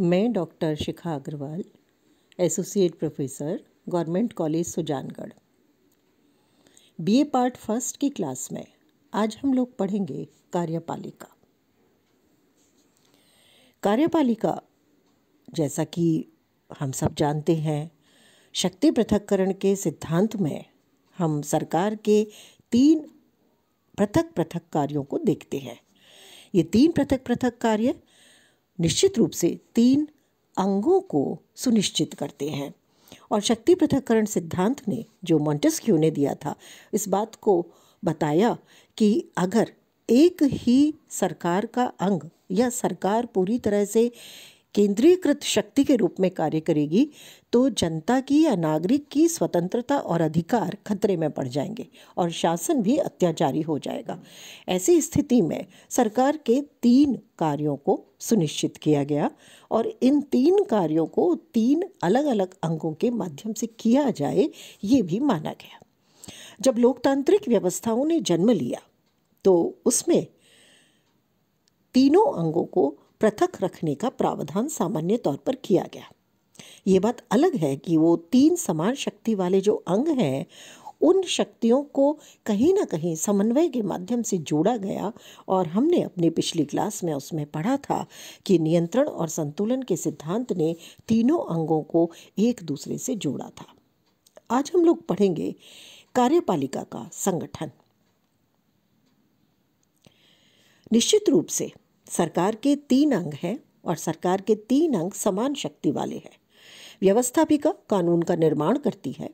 मैं doctor Shikha Agrawal associate professor government college Sujangarh BA part first की class में आज हम लोग पढ़ेंगे कार्यपालिका कार्यपालिका जैसा कि हम सब जानते हैं शक्ति पृथककरण के सिद्धांत में हम सरकार के तीन पृथक पृथक कार्यों को देखते हैं ये तीन पृथक पृथक कार्य निश्चित रूप से तीन अंगों को सुनिश्चित करते हैं और शक्ति पृथककरण सिद्धांत ने जो मॉन्टेस्क्यू ने दिया था इस बात को बताया कि अगर एक ही सरकार का अंग या सरकार पूरी तरह से केंद्रीयकृत शक्ति के रूप में कार्य करेगी तो जनता की या नागरिक की स्वतंत्रता और अधिकार खतरे में पड़ जाएंगे और शासन भी अत्याचारी हो जाएगा ऐसी स्थिति में सरकार के तीन कार्यों को सुनिश्चित किया गया और इन तीन कार्यों को तीन अलग अलग अंगों के माध्यम से किया जाए ये भी माना गया जब लोकतांत्रिक व्यवस्थाओं ने जन्म लिया तो उसमें तीनों अंगों को पृथक रखने का प्रावधान सामान्य तौर पर किया गया ये बात अलग है कि वो तीन समान शक्ति वाले जो अंग हैं उन शक्तियों को कहीं ना कहीं समन्वय के माध्यम से जोड़ा गया और हमने अपनी पिछली क्लास में उसमें पढ़ा था कि नियंत्रण और संतुलन के सिद्धांत ने तीनों अंगों को एक दूसरे से जोड़ा था आज हम लोग पढ़ेंगे कार्यपालिका का संगठन निश्चित रूप से सरकार के तीन अंग हैं और सरकार के तीन अंग समान शक्ति वाले हैं व्यवस्थापिका कानून का निर्माण करती है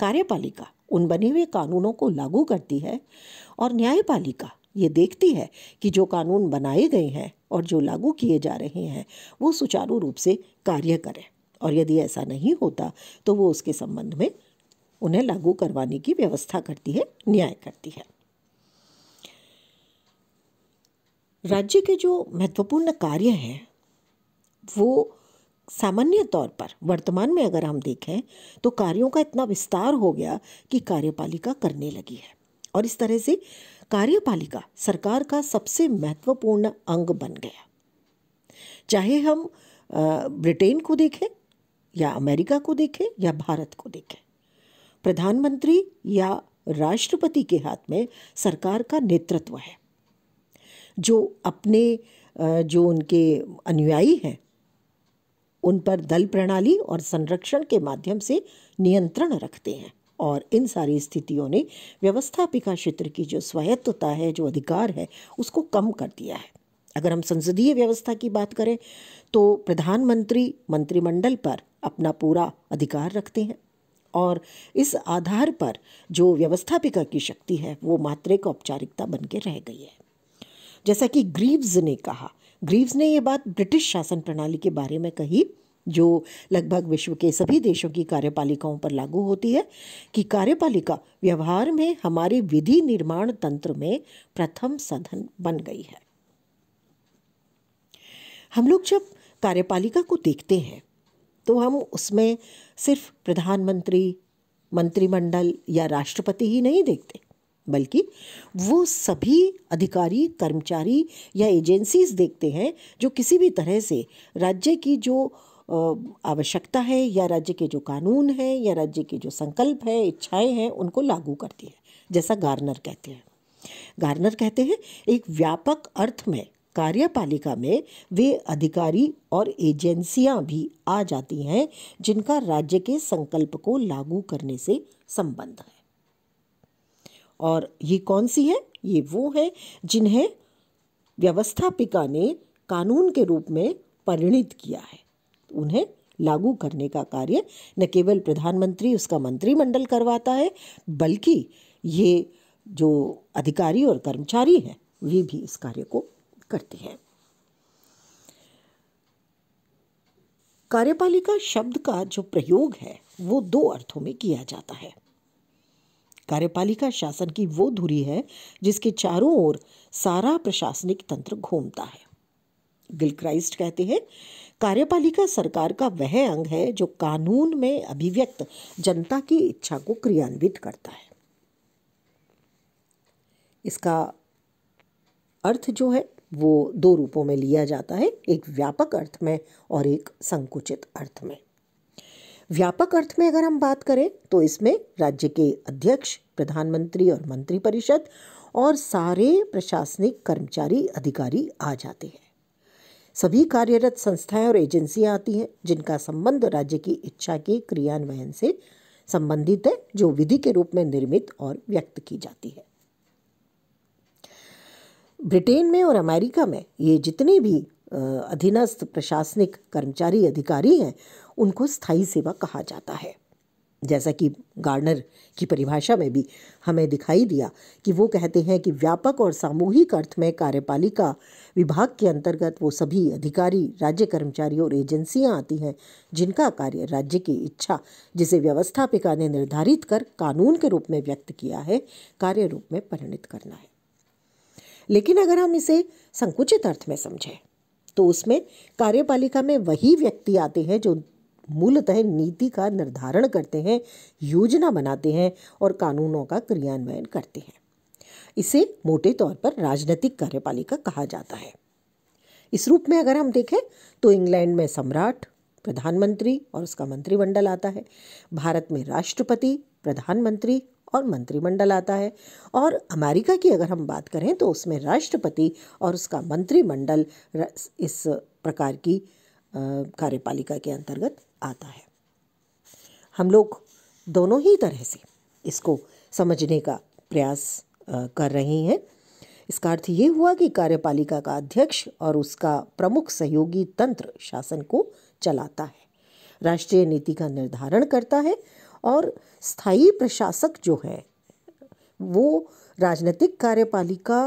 कार्यपालिका उन बने हुए कानूनों को लागू करती है और न्यायपालिका ये देखती है कि जो कानून बनाए गए हैं और जो लागू किए जा रहे हैं वो सुचारू रूप से कार्य करें और यदि ऐसा नहीं होता तो वो उसके संबंध में उन्हें लागू करवाने की व्यवस्था करती है न्याय करती है राज्य के जो महत्वपूर्ण कार्य हैं वो सामान्य तौर पर वर्तमान में अगर हम देखें तो कार्यों का इतना विस्तार हो गया कि कार्यपालिका करने लगी है और इस तरह से कार्यपालिका सरकार का सबसे महत्वपूर्ण अंग बन गया चाहे हम ब्रिटेन को देखें या अमेरिका को देखें या भारत को देखें प्रधानमंत्री या राष्ट्रपति के हाथ में सरकार का नेतृत्व है जो अपने जो उनके अनुयायी हैं उन पर दल प्रणाली और संरक्षण के माध्यम से नियंत्रण रखते हैं और इन सारी स्थितियों ने व्यवस्थापिका क्षेत्र की जो स्वायत्तता है जो अधिकार है उसको कम कर दिया है अगर हम संसदीय व्यवस्था की बात करें तो प्रधानमंत्री मंत्रिमंडल पर अपना पूरा अधिकार रखते हैं और इस आधार पर जो व्यवस्थापिका की शक्ति है वो मात्र एक औपचारिकता बन के रह गई है जैसा कि ग्रीव्स ने कहा ग्रीव्स ने ये बात ब्रिटिश शासन प्रणाली के बारे में कही जो लगभग विश्व के सभी देशों की कार्यपालिकाओं पर लागू होती है कि कार्यपालिका व्यवहार में हमारे विधि निर्माण तंत्र में प्रथम साधन बन गई है हम लोग जब कार्यपालिका को देखते हैं तो हम उसमें सिर्फ प्रधानमंत्री मंत्रिमंडल या राष्ट्रपति ही नहीं देखते बल्कि वो सभी अधिकारी कर्मचारी या एजेंसीज देखते हैं जो किसी भी तरह से राज्य की जो आवश्यकता है या राज्य के जो कानून हैं या राज्य के जो संकल्प है इच्छाएं हैं उनको लागू करती है जैसा गार्नर कहते हैं गार्नर कहते हैं एक व्यापक अर्थ में कार्यपालिका में वे अधिकारी और एजेंसियां भी आ जाती हैं जिनका राज्य के संकल्प को लागू करने से संबंध है और ये कौन सी है ये वो है जिन्हें व्यवस्थापिका ने कानून के रूप में परिणित किया है उन्हें लागू करने का कार्य न केवल प्रधानमंत्री उसका मंत्रिमंडल करवाता है बल्कि ये जो अधिकारी और कर्मचारी हैं वे भी इस कार्य को करते हैं कार्यपालिका शब्द का जो प्रयोग है वो दो अर्थों में किया जाता है कार्यपालिका शासन की वो धुरी है जिसके चारों ओर सारा प्रशासनिक तंत्र घूमता है गिलक्राइस्ट कहते हैं कार्यपालिका सरकार का वह अंग है जो कानून में अभिव्यक्त जनता की इच्छा को क्रियान्वित करता है इसका अर्थ जो है वो दो रूपों में लिया जाता है एक व्यापक अर्थ में और एक संकुचित अर्थ में व्यापक अर्थ में अगर हम बात करें तो इसमें राज्य के अध्यक्ष प्रधानमंत्री और मंत्रिपरिषद और सारे प्रशासनिक कर्मचारी अधिकारी आ जाते हैं सभी कार्यरत संस्थाएं और एजेंसियां आती हैं जिनका संबंध राज्य की इच्छा के क्रियान्वयन से संबंधित है जो विधि के रूप में निर्मित और व्यक्त की जाती है ब्रिटेन में और अमेरिका में ये जितने भी अधीनस्थ प्रशासनिक कर्मचारी अधिकारी हैं उनको स्थायी सेवा कहा जाता है जैसा कि गार्डनर की परिभाषा में भी हमें दिखाई दिया कि वो कहते हैं कि व्यापक और सामूहिक अर्थ में कार्यपालिका विभाग के अंतर्गत वो सभी अधिकारी राज्य कर्मचारी और एजेंसियां आती हैं जिनका कार्य राज्य की इच्छा जिसे व्यवस्थापिका ने निर्धारित कर कानून के रूप में व्यक्त किया है कार्य रूप में परिणित करना है लेकिन अगर हम इसे संकुचित अर्थ में समझें तो उसमें कार्यपालिका में वही व्यक्ति आते हैं जो मूलतः नीति का निर्धारण करते हैं योजना बनाते हैं और कानूनों का क्रियान्वयन करते हैं इसे मोटे तौर पर राजनीतिक कार्यपालिका कहा जाता है इस रूप में अगर हम देखें तो इंग्लैंड में सम्राट प्रधानमंत्री और उसका मंत्रिमंडल आता है भारत में राष्ट्रपति प्रधानमंत्री और मंत्रिमंडल आता है और अमेरिका की अगर हम बात करें तो उसमें राष्ट्रपति और उसका मंत्रिमंडल इस प्रकार की कार्यपालिका के अंतर्गत आता है हम लोग दोनों ही तरह से इसको समझने का प्रयास कर रहे हैं इसका अर्थ ये हुआ कि कार्यपालिका का अध्यक्ष और उसका प्रमुख सहयोगी तंत्र शासन को चलाता है राष्ट्रीय नीति का निर्धारण करता है और स्थायी प्रशासक जो है वो राजनीतिक कार्यपालिका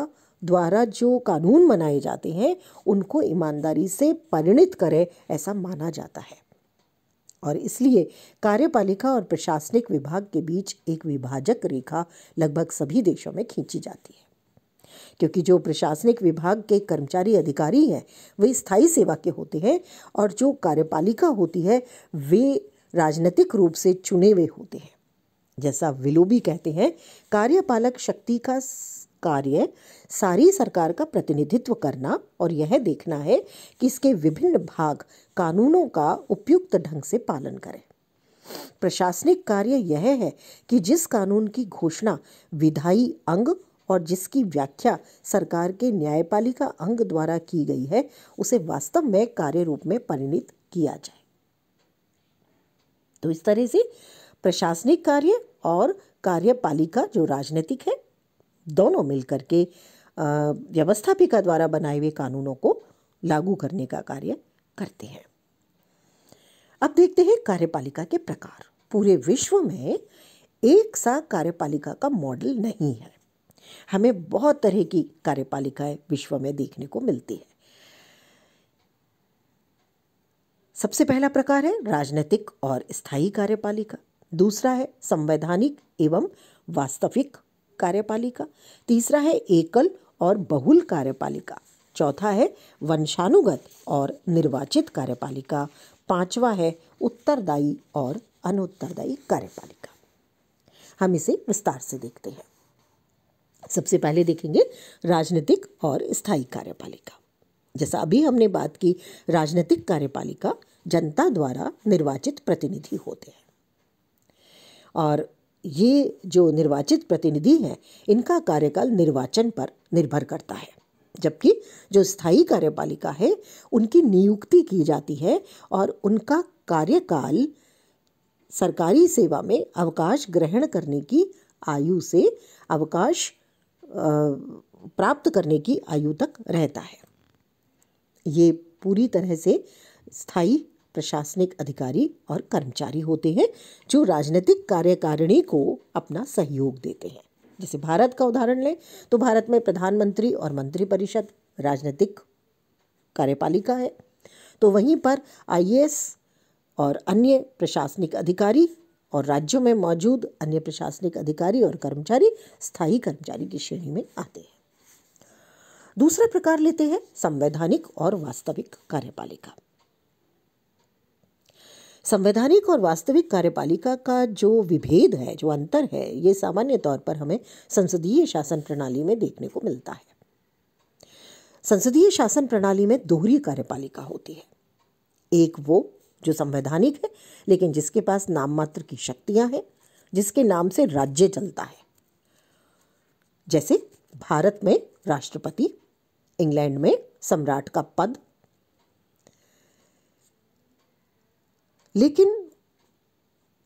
द्वारा जो कानून बनाए जाते हैं उनको ईमानदारी से परिणित करे ऐसा माना जाता है और इसलिए कार्यपालिका और प्रशासनिक विभाग के बीच एक विभाजक रेखा लगभग सभी देशों में खींची जाती है क्योंकि जो प्रशासनिक विभाग के कर्मचारी अधिकारी हैं वे स्थायी सेवा के होते हैं और जो कार्यपालिका होती है वे राजनीतिक रूप से चुने हुए होते हैं जैसा विलोबी कहते हैं कार्यपालक शक्ति का कार्य सारी सरकार का प्रतिनिधित्व करना और यह देखना है कि इसके विभिन्न भाग कानूनों का उपयुक्त ढंग से पालन करें प्रशासनिक कार्य यह है कि जिस कानून की घोषणा विधायी अंग और जिसकी व्याख्या सरकार के न्यायपालिका अंग द्वारा की गई है उसे वास्तव में कार्य रूप में परिणित किया जाए तो इस तरह से प्रशासनिक कार्य और कार्यपालिका जो राजनीतिक है दोनों मिलकर के व्यवस्थापिका द्वारा बनाए हुए कानूनों को लागू करने का कार्य करते हैं अब देखते हैं कार्यपालिका के प्रकार पूरे विश्व में एक सा कार्यपालिका का मॉडल नहीं है हमें बहुत तरह की कार्यपालिकाएं विश्व में देखने को मिलती है सबसे पहला प्रकार है राजनीतिक और स्थायी कार्यपालिका दूसरा है संवैधानिक एवं वास्तविक कार्यपालिका तीसरा है एकल और बहुल कार्यपालिका चौथा है वंशानुगत और निर्वाचित कार्यपालिका पांचवा है उत्तरदायी और अनुत्तरदायी कार्यपालिका हम इसे विस्तार से देखते हैं सबसे पहले देखेंगे राजनीतिक और स्थायी कार्यपालिका जैसा अभी हमने बात की राजनीतिक कार्यपालिका जनता द्वारा निर्वाचित प्रतिनिधि होते हैं और ये जो निर्वाचित प्रतिनिधि हैं इनका कार्यकाल निर्वाचन पर निर्भर करता है जबकि जो स्थायी कार्यपालिका है उनकी नियुक्ति की जाती है और उनका कार्यकाल सरकारी सेवा में अवकाश ग्रहण करने की आयु से अवकाश प्राप्त करने की आयु तक रहता है ये पूरी तरह से स्थायी प्रशासनिक अधिकारी और कर्मचारी होते हैं जो राजनीतिक कार्यकारिणी को अपना सहयोग देते हैं जैसे भारत का उदाहरण लें तो भारत में प्रधानमंत्री और मंत्रिपरिषद राजनीतिक कार्यपालिका है तो वहीं पर आई और अन्य प्रशासनिक अधिकारी और राज्यों में मौजूद अन्य प्रशासनिक अधिकारी और कर्मचारी स्थायी कर्मचारी की श्रेणी में आते हैं दूसरा प्रकार लेते हैं संवैधानिक और वास्तविक कार्यपालिका संवैधानिक और वास्तविक कार्यपालिका का जो विभेद है जो अंतर है ये सामान्य तौर पर हमें संसदीय शासन प्रणाली में देखने को मिलता है संसदीय शासन प्रणाली में दोहरी कार्यपालिका होती है एक वो जो संवैधानिक है लेकिन जिसके पास नाम मात्र की शक्तियां हैं जिसके नाम से राज्य चलता है जैसे भारत में राष्ट्रपति इंग्लैंड में सम्राट का पद लेकिन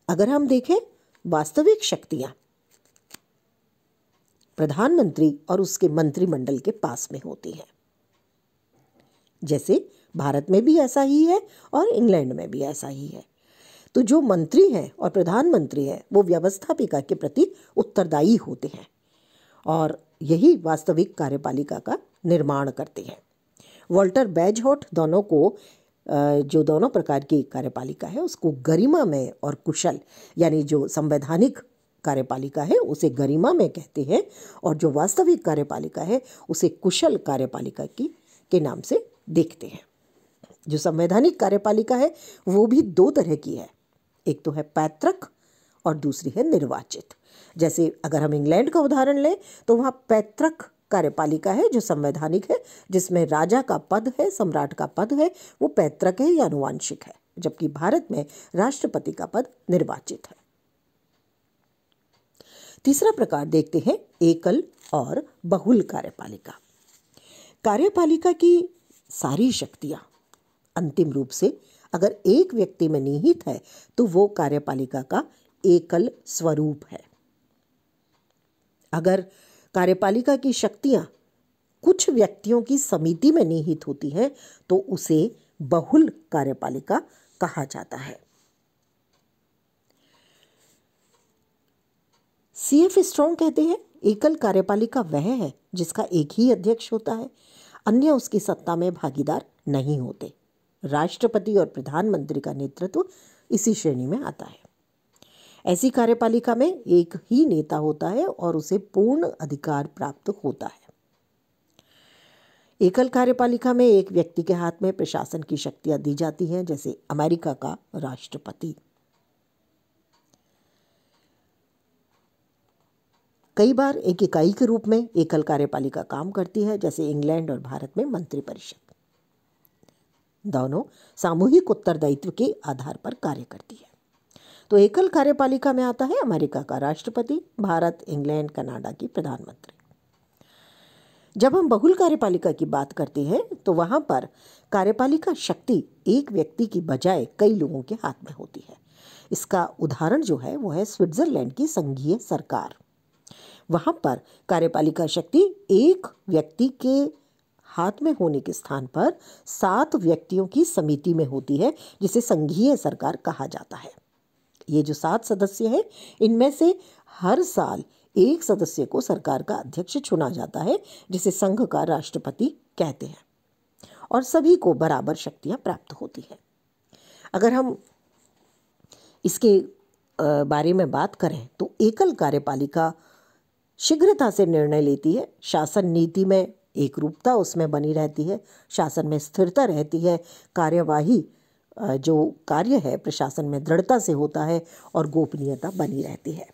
अगर हम देखें वास्तविक शक्तियां प्रधानमंत्री और उसके मंत्रिमंडल के पास में होती हैं जैसे भारत में भी ऐसा ही है और इंग्लैंड में भी ऐसा ही है तो जो मंत्री हैं और प्रधानमंत्री हैं वो व्यवस्थापिका के प्रति उत्तरदायी होते हैं और यही वास्तविक कार्यपालिका का निर्माण करते हैं वॉल्टर बैजहॉट दोनों को जो दोनों प्रकार की कार्यपालिका है उसको गरिमा में और कुशल यानी जो संवैधानिक कार्यपालिका है उसे गरिमा में कहते हैं और जो वास्तविक कार्यपालिका है उसे कुशल कार्यपालिका की के नाम से देखते हैं जो संवैधानिक कार्यपालिका है वो भी दो तरह की है एक तो है पैतृक और दूसरी है निर्वाचित जैसे अगर हम इंग्लैंड का उदाहरण लें तो वहाँ पैतृक कार्यपालिका है जो संवैधानिक है जिसमें राजा का पद है सम्राट का पद है वो पैतृक है या अनुवांशिक है जबकि भारत में राष्ट्रपति का पद निर्वाचित है तीसरा प्रकार देखते हैं एकल और बहुल कार्यपालिका कार्यपालिका की सारी शक्तियां अंतिम रूप से अगर एक व्यक्ति में निहित है तो वो कार्यपालिका का एकल स्वरूप है अगर कार्यपालिका की शक्तियाँ कुछ व्यक्तियों की समिति में निहित होती हैं तो उसे बहुल कार्यपालिका कहा जाता है सी एफ स्ट्रॉन्ग कहते हैं एकल कार्यपालिका वह है जिसका एक ही अध्यक्ष होता है अन्य उसकी सत्ता में भागीदार नहीं होते राष्ट्रपति और प्रधानमंत्री का नेतृत्व इसी श्रेणी में आता है ऐसी कार्यपालिका में एक ही नेता होता है और उसे पूर्ण अधिकार प्राप्त होता है एकल कार्यपालिका में एक व्यक्ति के हाथ में प्रशासन की शक्तियां दी जाती हैं जैसे अमेरिका का राष्ट्रपति कई बार एक इकाई के रूप में एकल कार्यपालिका काम करती है जैसे इंग्लैंड और भारत में मंत्रिपरिषद दोनों सामूहिक उत्तरदायित्व के आधार पर कार्य करती है तो एकल कार्यपालिका में आता है अमेरिका का राष्ट्रपति भारत इंग्लैंड कनाडा की प्रधानमंत्री जब हम बहुल कार्यपालिका की बात करते हैं तो वहाँ पर कार्यपालिका शक्ति एक व्यक्ति की बजाय कई लोगों के हाथ में होती है इसका उदाहरण जो है वो है स्विट्जरलैंड की संघीय सरकार वहाँ पर कार्यपालिका शक्ति एक व्यक्ति के हाथ में होने के स्थान पर सात व्यक्तियों की समिति में होती है जिसे संघीय सरकार कहा जाता है ये जो सात सदस्य हैं इनमें से हर साल एक सदस्य को सरकार का अध्यक्ष चुना जाता है जिसे संघ का राष्ट्रपति कहते हैं और सभी को बराबर शक्तियां प्राप्त होती हैं अगर हम इसके बारे में बात करें तो एकल कार्यपालिका शीघ्रता से निर्णय लेती है शासन नीति में एक रूपता उसमें बनी रहती है शासन में स्थिरता रहती है कार्यवाही जो कार्य है प्रशासन में दृढ़ता से होता है और गोपनीयता बनी रहती है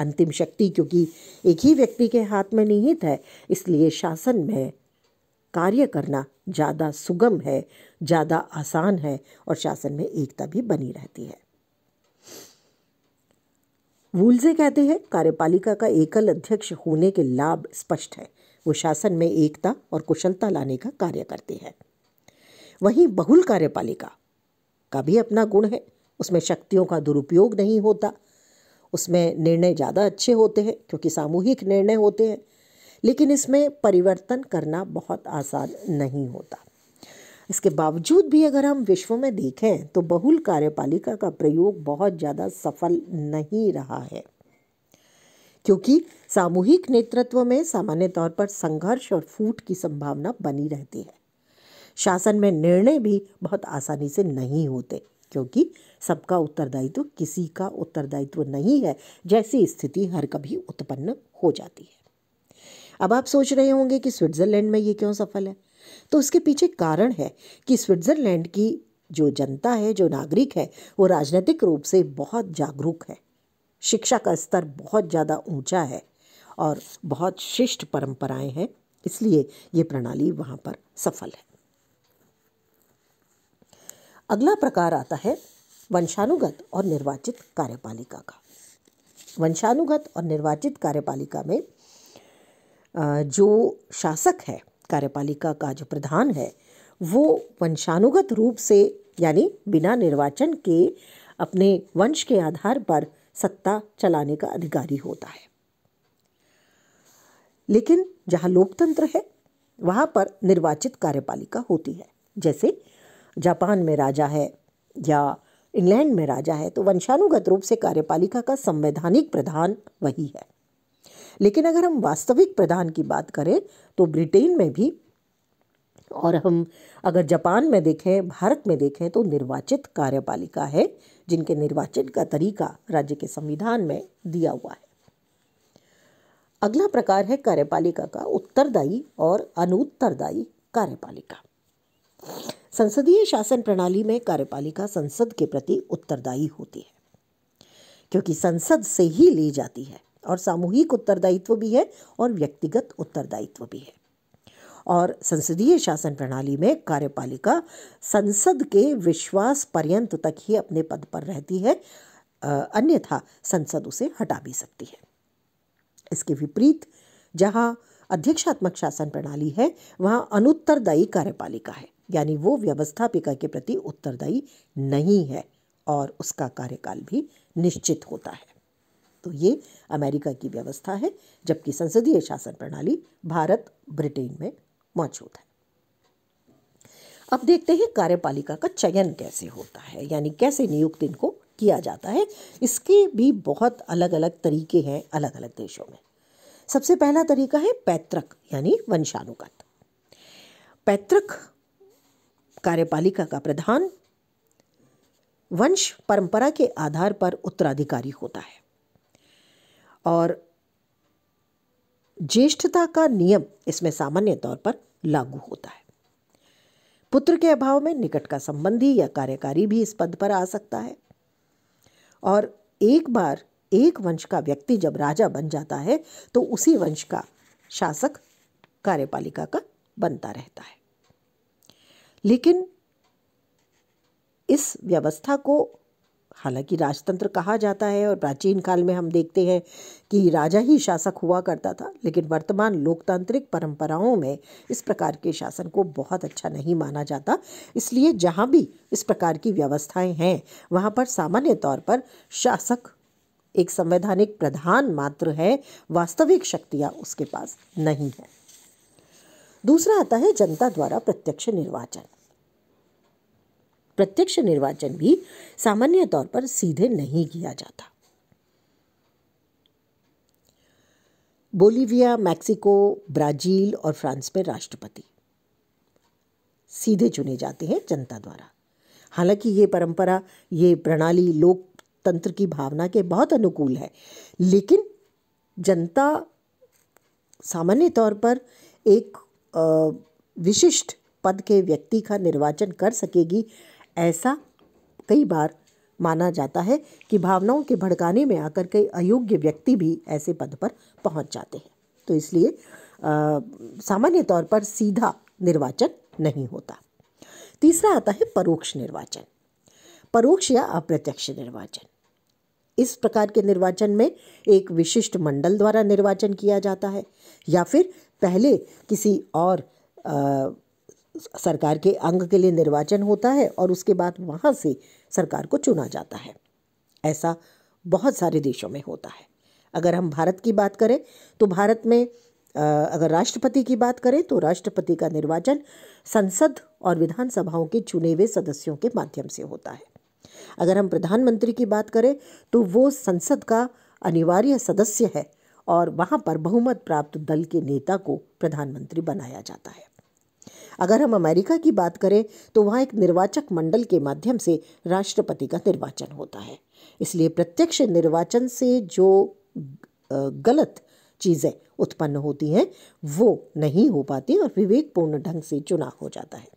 अंतिम शक्ति क्योंकि एक ही व्यक्ति के हाथ में निहित है इसलिए शासन में कार्य करना ज़्यादा सुगम है ज़्यादा आसान है और शासन में एकता भी बनी रहती है वूल्जे कहते हैं कार्यपालिका का एकल अध्यक्ष होने के लाभ स्पष्ट है वो शासन में एकता और कुशलता लाने का कार्य करती है वहीं बहुल कार्यपालिका का भी अपना गुण है उसमें शक्तियों का दुरुपयोग नहीं होता उसमें निर्णय ज़्यादा अच्छे होते हैं क्योंकि सामूहिक निर्णय होते हैं लेकिन इसमें परिवर्तन करना बहुत आसान नहीं होता इसके बावजूद भी अगर हम विश्व में देखें तो बहुल कार्यपालिका का प्रयोग बहुत ज़्यादा सफल नहीं रहा है क्योंकि सामूहिक नेतृत्व में सामान्य तौर पर संघर्ष और फूट की संभावना बनी रहती है शासन में निर्णय भी बहुत आसानी से नहीं होते क्योंकि सबका उत्तरदायित्व किसी का उत्तरदायित्व नहीं है जैसी स्थिति हर कभी उत्पन्न हो जाती है अब आप सोच रहे होंगे कि स्विट्ज़रलैंड में ये क्यों सफल है तो उसके पीछे कारण है कि स्विट्ज़रलैंड की जो जनता है जो नागरिक है वो राजनीतिक रूप से बहुत जागरूक है शिक्षा का स्तर बहुत ज़्यादा ऊंचा है और बहुत शिष्ट परंपराएं हैं इसलिए ये प्रणाली वहाँ पर सफल है अगला प्रकार आता है वंशानुगत और निर्वाचित कार्यपालिका का वंशानुगत और निर्वाचित कार्यपालिका में जो शासक है कार्यपालिका का जो प्रधान है वो वंशानुगत रूप से यानी बिना निर्वाचन के अपने वंश के आधार पर सत्ता चलाने का अधिकारी होता है लेकिन जहाँ लोकतंत्र है वहाँ पर निर्वाचित कार्यपालिका होती है जैसे जापान में राजा है या इंग्लैंड में राजा है तो वंशानुगत रूप से कार्यपालिका का संवैधानिक प्रधान वही है लेकिन अगर हम वास्तविक प्रधान की बात करें तो ब्रिटेन में भी और हम अगर जापान में देखें भारत में देखें तो निर्वाचित कार्यपालिका है जिनके निर्वाचन का तरीका राज्य के संविधान में दिया हुआ है अगला प्रकार है कार्यपालिका का उत्तरदायी और अनुत्तरदायी कार्यपालिका संसदीय शासन प्रणाली में कार्यपालिका संसद के प्रति उत्तरदायी होती है क्योंकि संसद से ही ली जाती है और सामूहिक उत्तरदायित्व भी है और व्यक्तिगत उत्तरदायित्व भी है और संसदीय शासन प्रणाली में कार्यपालिका संसद के विश्वास पर्यंत तक ही अपने पद पर रहती है अन्यथा संसद उसे हटा भी सकती है इसके विपरीत जहाँ अध्यक्षात्मक शासन प्रणाली है वहाँ अनुत्तरदायी कार्यपालिका है यानी वो व्यवस्थापिका के प्रति उत्तरदायी नहीं है और उसका कार्यकाल भी निश्चित होता है तो ये अमेरिका की व्यवस्था है जबकि संसदीय शासन प्रणाली भारत ब्रिटेन में मौजूद है अब देखते हैं कार्यपालिका का चयन कैसे होता है यानी कैसे नियुक्त इनको किया जाता है इसके भी बहुत अलग अलग तरीके हैं अलग अलग देशों में सबसे पहला तरीका है पैतृक यानी वंशानुगत पैतृक कार्यपालिका का प्रधान वंश परंपरा के आधार पर उत्तराधिकारी होता है और ज्येष्ठता का नियम इसमें सामान्य तौर पर लागू होता है पुत्र के अभाव में निकट का संबंधी या कार्यकारी भी इस पद पर आ सकता है और एक बार एक वंश का व्यक्ति जब राजा बन जाता है तो उसी वंश का शासक कार्यपालिका का बनता रहता है लेकिन इस व्यवस्था को हालांकि राजतंत्र कहा जाता है और प्राचीन काल में हम देखते हैं कि राजा ही शासक हुआ करता था लेकिन वर्तमान लोकतांत्रिक परंपराओं में इस प्रकार के शासन को बहुत अच्छा नहीं माना जाता इसलिए जहाँ भी इस प्रकार की व्यवस्थाएं हैं वहाँ पर सामान्य तौर पर शासक एक संवैधानिक प्रधान मात्र है वास्तविक शक्तियाँ उसके पास नहीं हैं दूसरा आता है जनता द्वारा प्रत्यक्ष निर्वाचन प्रत्यक्ष निर्वाचन भी सामान्य तौर पर सीधे नहीं किया जाता बोलीविया मैक्सिको ब्राजील और फ्रांस में राष्ट्रपति सीधे चुने जाते हैं जनता द्वारा हालांकि ये परंपरा ये प्रणाली लोकतंत्र की भावना के बहुत अनुकूल है लेकिन जनता सामान्य तौर पर एक विशिष्ट पद के व्यक्ति का निर्वाचन कर सकेगी ऐसा कई बार माना जाता है कि भावनाओं के भड़काने में आकर कई अयोग्य व्यक्ति भी ऐसे पद पर पहुंच जाते हैं तो इसलिए सामान्य तौर पर सीधा निर्वाचन नहीं होता तीसरा आता है परोक्ष निर्वाचन परोक्ष या अप्रत्यक्ष निर्वाचन इस प्रकार के निर्वाचन में एक विशिष्ट मंडल द्वारा निर्वाचन किया जाता है या फिर पहले किसी और आ, सरकार के अंग के लिए निर्वाचन होता है और उसके बाद वहाँ से सरकार को चुना जाता है ऐसा बहुत सारे देशों में होता है अगर हम भारत की बात करें तो भारत में अगर राष्ट्रपति की बात करें तो राष्ट्रपति का निर्वाचन संसद और विधानसभाओं के चुने हुए सदस्यों के माध्यम से होता है अगर हम प्रधानमंत्री की बात करें तो वो संसद का अनिवार्य सदस्य है और वहाँ पर बहुमत प्राप्त दल के नेता को प्रधानमंत्री बनाया जाता है अगर हम अमेरिका की बात करें तो वहाँ एक निर्वाचक मंडल के माध्यम से राष्ट्रपति का निर्वाचन होता है इसलिए प्रत्यक्ष निर्वाचन से जो गलत चीज़ें उत्पन्न होती हैं वो नहीं हो पाती और विवेकपूर्ण ढंग से चुनाव हो जाता है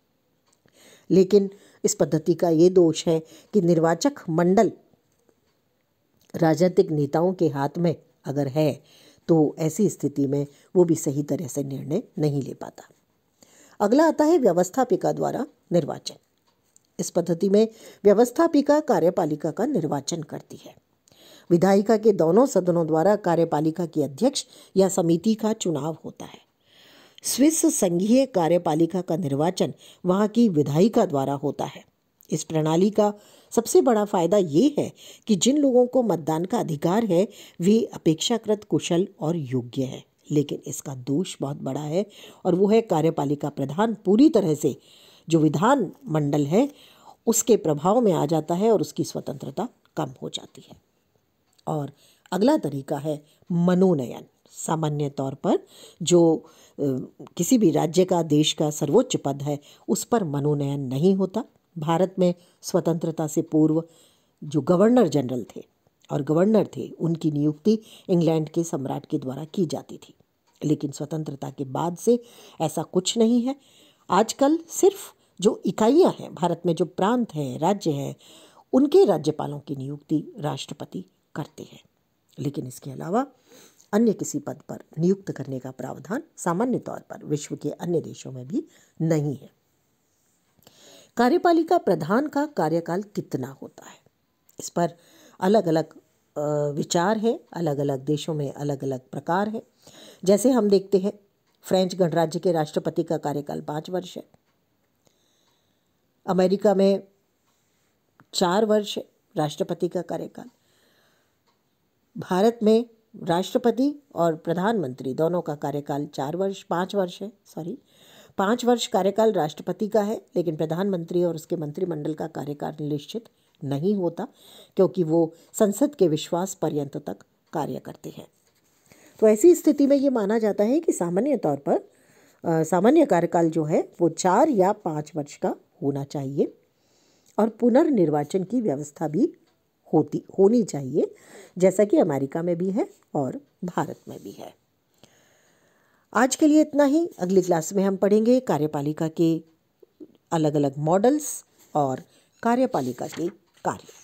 लेकिन इस पद्धति का ये दोष है कि निर्वाचक मंडल राजनीतिक नेताओं के हाथ में अगर है तो ऐसी स्थिति में वो भी सही तरह से निर्णय नहीं ले पाता अगला आता है व्यवस्थापिका द्वारा निर्वाचन इस पद्धति में व्यवस्थापिका कार्यपालिका का निर्वाचन करती है विधायिका के दोनों सदनों द्वारा कार्यपालिका की अध्यक्ष या समिति का चुनाव होता है स्विस संघीय कार्यपालिका का निर्वाचन वहाँ की विधायिका द्वारा होता है इस प्रणाली का सबसे बड़ा फायदा ये है कि जिन लोगों को मतदान का अधिकार है वे अपेक्षाकृत कुशल और योग्य हैं लेकिन इसका दोष बहुत बड़ा है और वो है कार्यपालिका प्रधान पूरी तरह से जो विधान मंडल है उसके प्रभाव में आ जाता है और उसकी स्वतंत्रता कम हो जाती है और अगला तरीका है मनोनयन सामान्य तौर पर जो किसी भी राज्य का देश का सर्वोच्च पद है उस पर मनोनयन नहीं होता भारत में स्वतंत्रता से पूर्व जो गवर्नर जनरल थे और गवर्नर थे उनकी नियुक्ति इंग्लैंड के सम्राट के द्वारा की जाती थी लेकिन स्वतंत्रता के बाद से ऐसा कुछ नहीं है आजकल सिर्फ जो इकाइयाँ हैं भारत में जो प्रांत हैं राज्य हैं उनके राज्यपालों की नियुक्ति राष्ट्रपति करते हैं लेकिन इसके अलावा अन्य किसी पद पर नियुक्त करने का प्रावधान सामान्य तौर पर विश्व के अन्य देशों में भी नहीं है कार्यपालिका प्रधान का कार्यकाल कितना होता है इस पर अलग अलग विचार है अलग अलग देशों में अलग अलग प्रकार है जैसे हम देखते हैं फ्रेंच गणराज्य के राष्ट्रपति का कार्यकाल पाँच वर्ष है अमेरिका में चार वर्ष राष्ट्रपति का कार्यकाल भारत में राष्ट्रपति और प्रधानमंत्री दोनों का कार्यकाल चार वर्ष पाँच वर्ष है सॉरी पाँच वर्ष कार्यकाल राष्ट्रपति का है लेकिन प्रधानमंत्री और उसके मंत्रिमंडल का कार्यकाल निश्चित नहीं होता क्योंकि वो संसद के विश्वास पर्यंत तक कार्य करते हैं तो ऐसी स्थिति में ये माना जाता है कि सामान्य तौर पर सामान्य कार्यकाल जो है वो चार या पाँच वर्ष का होना चाहिए और पुनर्निर्वाचन की व्यवस्था भी होती होनी चाहिए जैसा कि अमेरिका में भी है और भारत में भी है आज के लिए इतना ही अगली क्लास में हम पढ़ेंगे कार्यपालिका के अलग अलग मॉडल्स और कार्यपालिका के कार्य